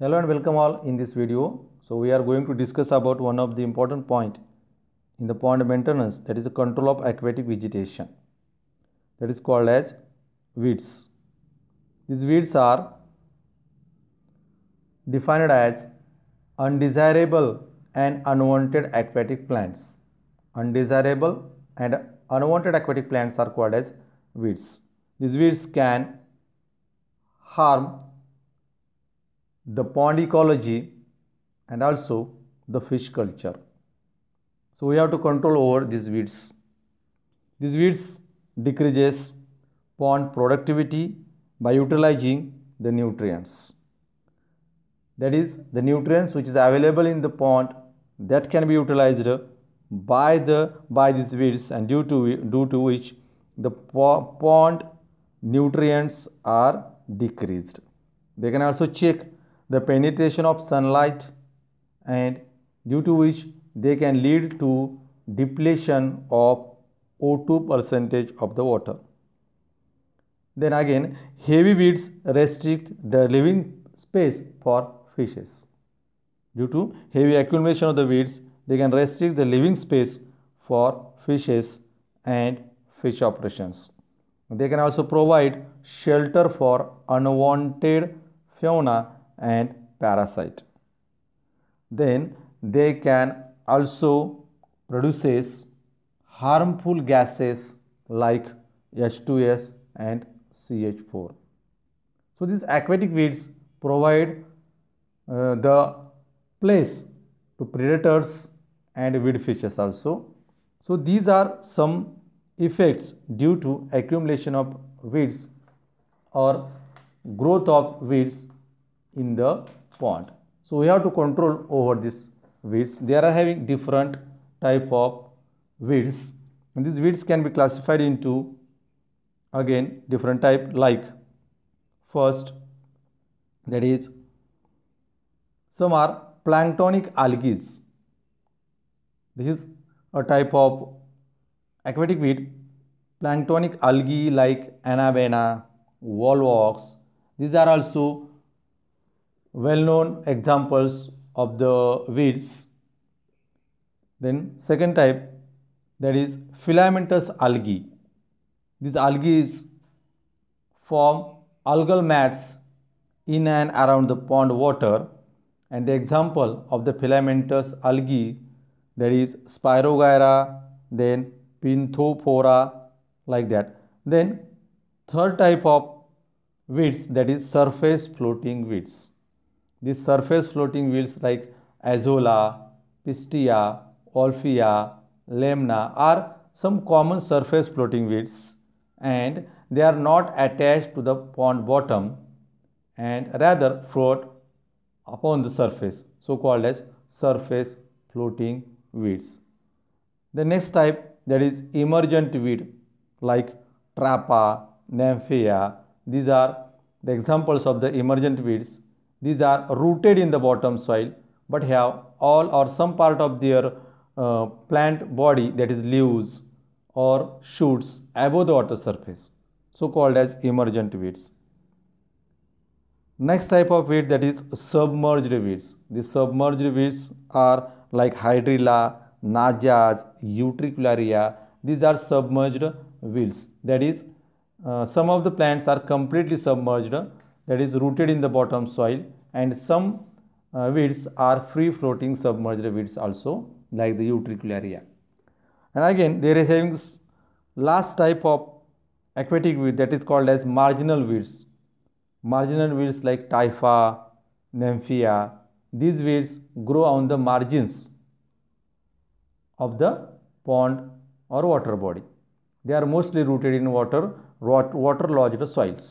Hello and welcome all in this video. So we are going to discuss about one of the important point in the pond maintenance that is the control of aquatic vegetation that is called as weeds. These weeds are defined as undesirable and unwanted aquatic plants. Undesirable and unwanted aquatic plants are called as weeds. These weeds can harm the pond ecology and also the fish culture. So we have to control over these weeds. These weeds decreases pond productivity by utilizing the nutrients. That is the nutrients which is available in the pond that can be utilized by the by these weeds and due to due to which the pond nutrients are decreased. They can also check the penetration of sunlight and due to which they can lead to depletion of O2 percentage of the water. Then again, heavy weeds restrict the living space for fishes. Due to heavy accumulation of the weeds, they can restrict the living space for fishes and fish operations. They can also provide shelter for unwanted fauna and parasite. Then they can also produces harmful gases like H2S and CH4. So these aquatic weeds provide uh, the place to predators and weed fishes also. So these are some effects due to accumulation of weeds or growth of weeds in the pond. So we have to control over these weeds. They are having different type of weeds. And these weeds can be classified into again different type like first that is some are planktonic algae. This is a type of aquatic weed. Planktonic algae like anabena, wallworts. These are also well-known examples of the weeds. Then second type that is filamentous algae. These algae form algal mats in and around the pond water and the example of the filamentous algae that is spirogyra then Pintophora like that. Then third type of weeds that is surface floating weeds. The surface floating weeds like Azola, Pistia, Olphia, Lemna are some common surface floating weeds, and they are not attached to the pond bottom and rather float upon the surface so called as surface floating weeds. The next type that is emergent weed like Trapa, Nymphaea these are the examples of the emergent weeds these are rooted in the bottom soil but have all or some part of their uh, plant body that is leaves or shoots above the water surface so called as emergent weeds. Next type of weed that is submerged weeds. The submerged weeds are like hydrilla, najas, utricularia. These are submerged weeds. That is, uh, some of the plants are completely submerged that is rooted in the bottom soil and some uh, weeds are free floating submerged weeds also like the utricularia. And again there is having last type of aquatic weed that is called as marginal weeds. Marginal weeds like typha, nymphia, these weeds grow on the margins of the pond or water body. They are mostly rooted in water, water lodged soils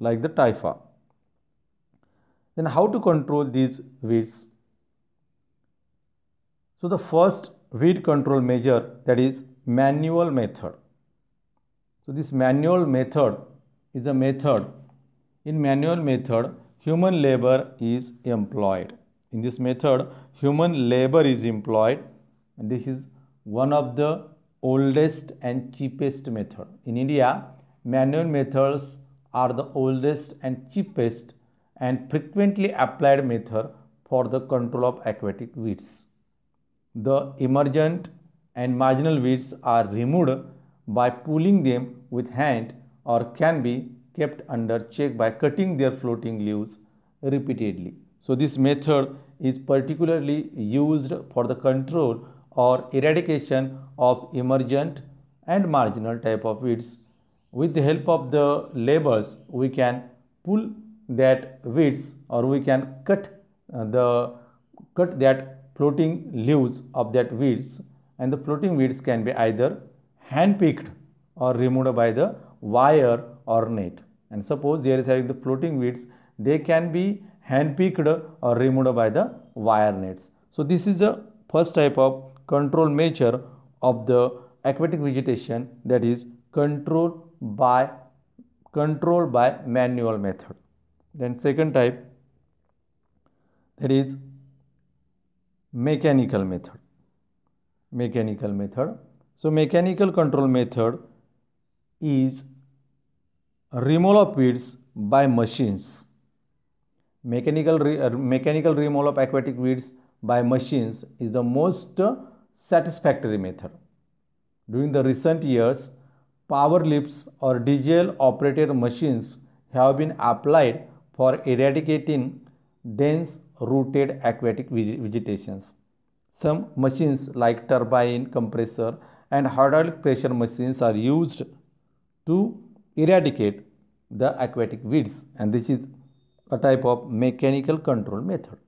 like the typha. Then how to control these weeds? So the first weed control measure that is manual method. So this manual method is a method. In manual method human labor is employed. In this method human labor is employed and this is one of the oldest and cheapest method. In India manual methods are the oldest and cheapest and frequently applied method for the control of aquatic weeds. The emergent and marginal weeds are removed by pulling them with hand or can be kept under check by cutting their floating leaves repeatedly. So this method is particularly used for the control or eradication of emergent and marginal type of weeds with the help of the labels we can pull that weeds or we can cut uh, the cut that floating leaves of that weeds and the floating weeds can be either hand picked or removed by the wire or net and suppose there is having the floating weeds they can be hand picked or removed by the wire nets so this is the first type of control measure of the aquatic vegetation that is control by control by manual method. Then second type there is mechanical method. Mechanical method. So mechanical control method is removal of weeds by machines. Mechanical, re, uh, mechanical removal of aquatic weeds by machines is the most satisfactory method. During the recent years, Power lifts or diesel operated machines have been applied for eradicating dense rooted aquatic vegetations. Some machines like turbine, compressor and hydraulic pressure machines are used to eradicate the aquatic weeds and this is a type of mechanical control method.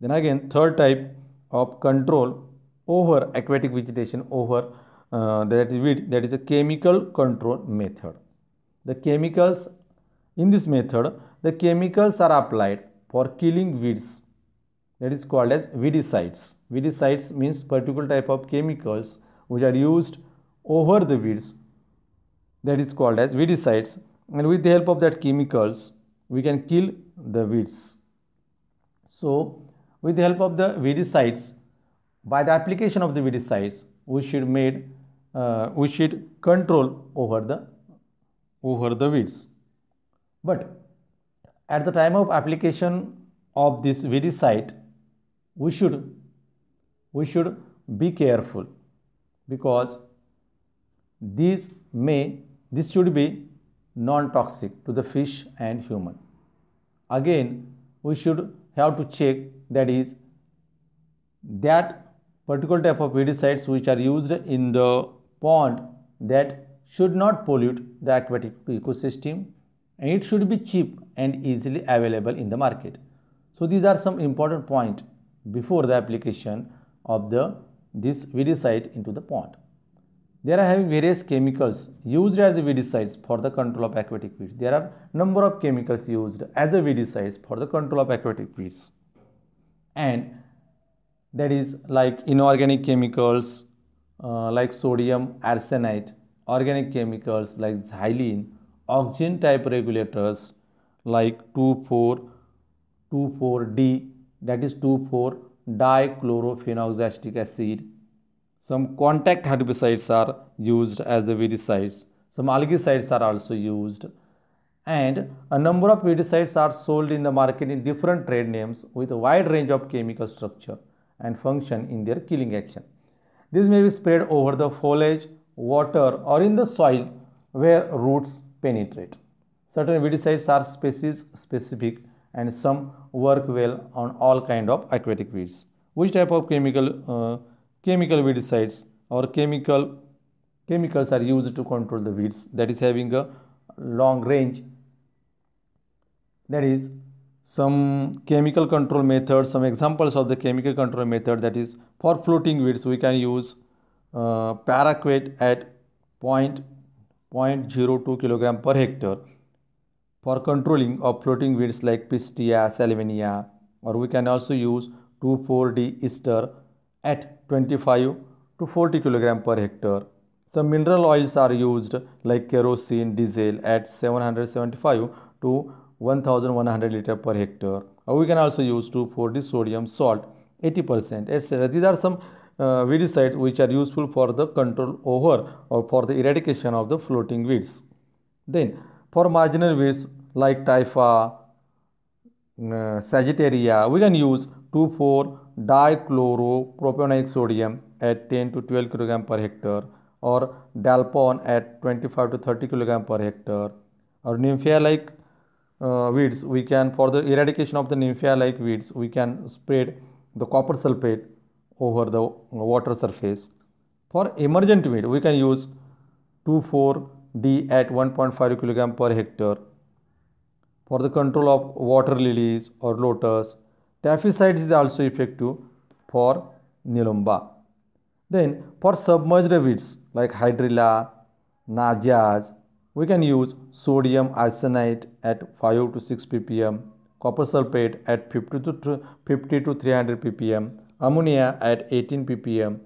Then again third type of control over aquatic vegetation over uh, that that is a chemical control method the chemicals in this method the chemicals are applied for killing weeds that is called as weedicides weedicides means particular type of chemicals which are used over the weeds that is called as weedicides and with the help of that chemicals we can kill the weeds so with the help of the weedicides by the application of the weedicides we should made uh, we should control over the over the weeds but at the time of application of this weedicide we should we should be careful because these may this should be non toxic to the fish and human again we should have to check that is that particular type of weedicides which are used in the pond that should not pollute the aquatic ecosystem and it should be cheap and easily available in the market. So these are some important points before the application of the this vidicide into the pond. There are having various chemicals used as vidicides for the control of aquatic weeds. There are number of chemicals used as a vidicides for the control of aquatic weeds. And that is like inorganic chemicals, uh, like sodium arsenite, organic chemicals like xylene, oxygen type regulators like 2,4,2,4-D that is 2,4-dichlorophenolactic acid. Some contact herbicides are used as the weedicides. Some algicides are also used and a number of weedicides are sold in the market in different trade names with a wide range of chemical structure and function in their killing action. This may be spread over the foliage, water or in the soil where roots penetrate. Certain weedicides are species specific and some work well on all kind of aquatic weeds. Which type of chemical uh, chemical weedicides or chemical chemicals are used to control the weeds that is having a long range that is some chemical control methods, some examples of the chemical control method that is for floating weeds we can use uh, paraquat at 0 0.02 kilogram per hectare for controlling of floating weeds like pistia, salvinia or we can also use 2,4-D ester at 25 to 40 kilogram per hectare. Some mineral oils are used like kerosene, diesel at 775 to 1100 liter per hectare or uh, we can also use for d sodium salt 80% etc. Uh, these are some uh, weedicides which are useful for the control over or for the eradication of the floating weeds. Then for marginal weeds like typha, uh, sagittaria, we can use two 2,4 dichloropropionate sodium at 10 to 12 kg per hectare or dalpon at 25 to 30 kg per hectare or nymphia like uh, weeds we can for the eradication of the nymphia like weeds we can spread the copper sulfate over the water surface for emergent weed we can use 2,4-D at 1.5 kg per hectare for the control of water lilies or lotus taphicides is also effective for nilumba then for submerged weeds like hydrilla najas we can use sodium arsenate at 5 to 6 ppm, copper sulfate at 50 to, 50 to 300 ppm, ammonia at 18 ppm.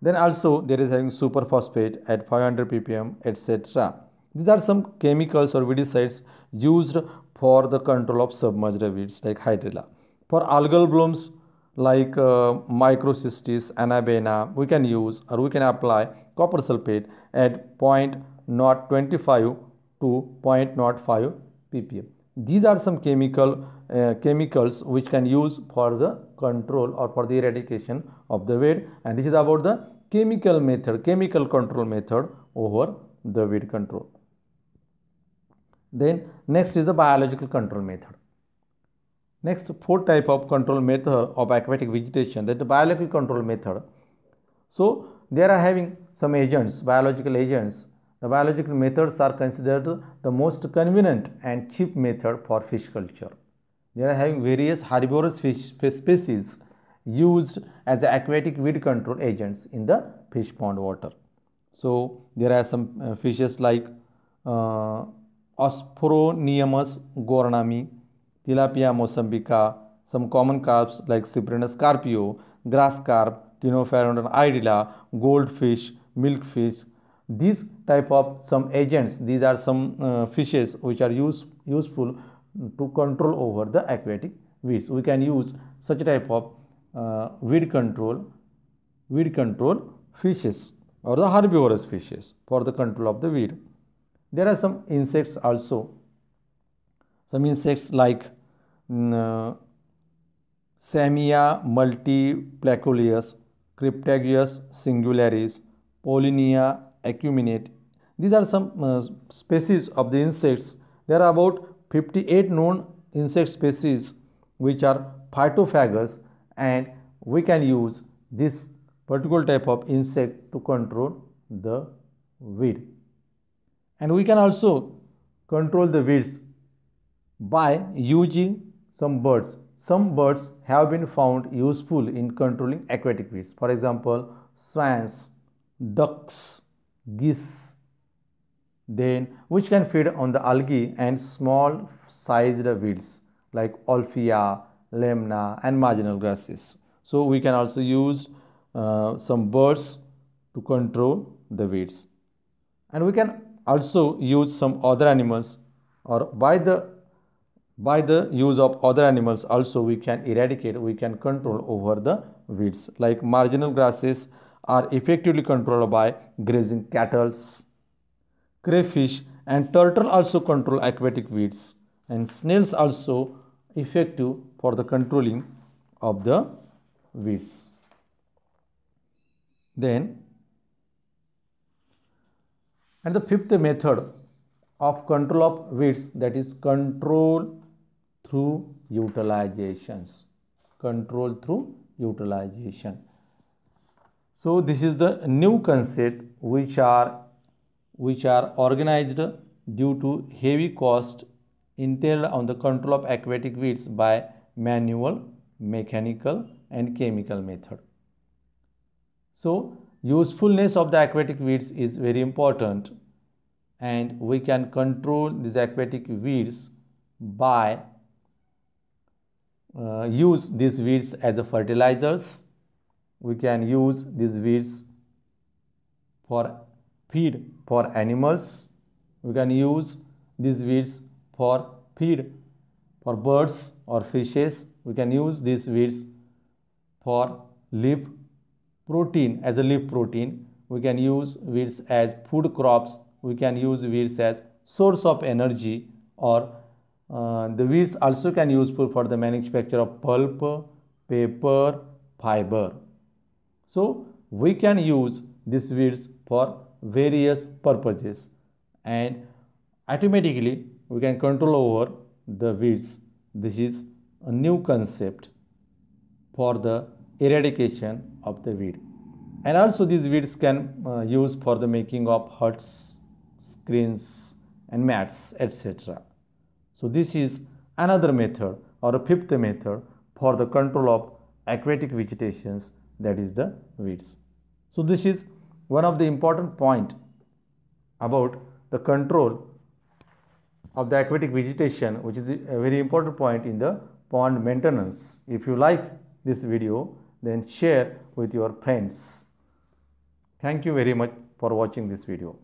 Then also there is having superphosphate at 500 ppm, etc. These are some chemicals or weedicides used for the control of submerged weeds like hydrilla. For algal blooms like uh, microcystis, anabena, we can use or we can apply copper sulfate at point not 25 to 0.05 ppm. These are some chemical uh, chemicals which can use for the control or for the eradication of the weed and this is about the chemical method, chemical control method over the weed control. Then next is the biological control method. Next fourth type of control method of aquatic vegetation that the biological control method. So they are having some agents, biological agents the biological methods are considered the most convenient and cheap method for fish culture. They are having various herbivorous fish species used as aquatic weed control agents in the fish pond water. So, there are some uh, fishes like uh, Osporoniumus Tilapia mosambica, some common carps like Cyprinus carpio, grass carp, Tinopharodon idila, goldfish, milkfish, these type of some agents these are some uh, fishes which are use, useful to control over the aquatic weeds we can use such type of uh, weed control weed control fishes or the herbivorous fishes for the control of the weed there are some insects also some insects like mm, uh, Samia multiplaculeus, Cryptagius singularis, Polinia acuminate. These are some uh, species of the insects. There are about 58 known insect species which are phytophagous and we can use this particular type of insect to control the weed. And we can also control the weeds by using some birds. Some birds have been found useful in controlling aquatic weeds. For example, swans, ducks, geese then which can feed on the algae and small sized weeds like Olfia, lemna and marginal grasses. So we can also use uh, some birds to control the weeds and we can also use some other animals or by the by the use of other animals also we can eradicate we can control over the weeds like marginal grasses are effectively controlled by grazing cattle, crayfish and turtle also control aquatic weeds and snails also effective for the controlling of the weeds. Then and the fifth method of control of weeds that is control through utilizations. Control through utilization. So this is the new concept which are which are organized due to heavy cost entailed on the control of aquatic weeds by manual, mechanical and chemical method. So usefulness of the aquatic weeds is very important and we can control these aquatic weeds by uh, use these weeds as a fertilizers we can use these weeds for feed for animals we can use these weeds for feed for birds or fishes we can use these weeds for leaf protein as a leaf protein we can use weeds as food crops we can use weeds as source of energy or uh, the weeds also can useful for the manufacture of pulp paper fiber so we can use these weeds for various purposes and automatically we can control over the weeds. This is a new concept for the eradication of the weed. And also these weeds can uh, use for the making of huts, screens and mats etc. So this is another method or a fifth method for the control of aquatic vegetations that is the weeds. So this is one of the important point about the control of the aquatic vegetation which is a very important point in the pond maintenance. If you like this video then share with your friends. Thank you very much for watching this video.